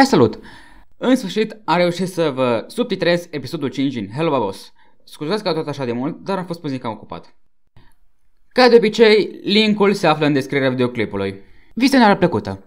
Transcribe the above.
Hai salut! În sfârșit am reușit să vă subtitrez episodul 5 din Hello Babos. Scuzați că a tot așa de mult, dar am fost puțin cam ocupat. Ca de obicei, linkul se află în descrierea videoclipului. Vizionarea plăcută!